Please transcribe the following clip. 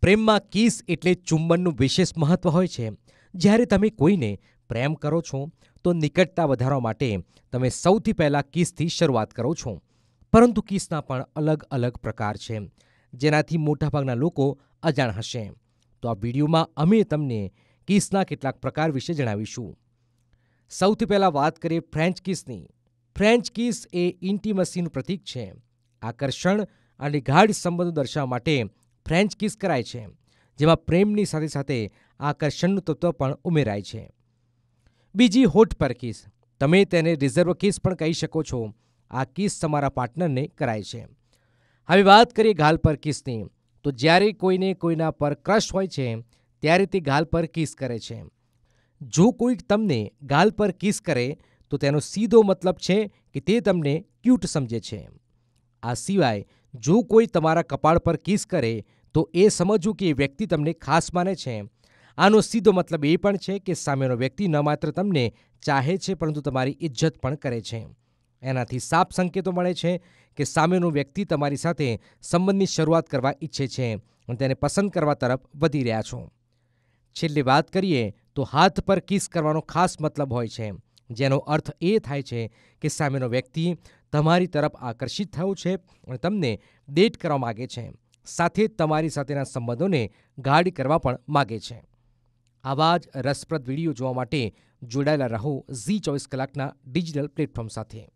પ્રેમમાં કિસ એટલે ચુંબનનું વિશેષ મહત્વ હોય છે જ્યારે તમે કોઈને પ્રેમ કરો છો તો નિકટતા વધારવા માટે તમે સૌથી પહેલાં કિસથી શરૂઆત કરો છો પરંતુ કિસના પણ અલગ અલગ પ્રકાર છે જેનાથી મોટાભાગના લોકો અજાણ હશે તો આ વિડીયોમાં અમે તમને કિસના કેટલાક પ્રકાર વિશે જણાવીશું સૌથી પહેલાં વાત કરીએ ફ્રેન્ચ કિસની ફ્રેન્ચ કિસ એ ઇન્ટીમસીનું પ્રતીક છે આકર્ષણ અને ગાઢ સંબંધો દર્શાવવા માટે ફ્રેન્ચ કિસ કરાય છે જેમાં પ્રેમની સાથે સાથે આકર્ષણનું તત્વ પણ ઉમેરાય છે બીજી હોઠ પર કિસ તમે તેને રિઝર્વ કિસ પણ કહી શકો છો આ કિસ તમારા પાર્ટનરને કરાય છે હવે વાત કરીએ ગાલ પર કિસની તો જ્યારે કોઈને કોઈના પર ક્રશ હોય છે ત્યારે તે ગાલ પર કિસ કરે છે જો કોઈ તમને ગાલ પર કિસ કરે તો તેનો સીધો મતલબ છે કે તે તમને ક્યુટ સમજે છે આ સિવાય જો કોઈ તમારા કપાળ પર કિસ કરે તો એ સમજવું કે એ વ્યક્તિ તમને ખાસ માને છે આનો સીધો મતલબ એ પણ છે કે સામેનો વ્યક્તિ ન માત્ર તમને ચાહે છે પરંતુ તમારી ઇજ્જત પણ કરે છે એનાથી સાફ સંકેતો મળે છે કે સામેનો વ્યક્તિ તમારી સાથે સંબંધની શરૂઆત કરવા ઈચ્છે છે અને તેને પસંદ કરવા તરફ વધી રહ્યા છો છેલ્લી વાત કરીએ તો હાથ પર કિસ કરવાનો ખાસ મતલબ હોય છે જેનો અર્થ એ થાય છે કે સામેનો વ્યક્તિ તમારી તરફ આકર્ષિત થયો છે અને તમને ડેટ કરવા માગે છે સાથે તમારી સાથેના સંબંધોને ગાઢ કરવા પણ માગે છે આવા જ રસપ્રદ વિડીયો જોવા માટે જોડાયેલા રહો ઝી ચોવીસ કલાકના ડિજિટલ પ્લેટફોર્મ સાથે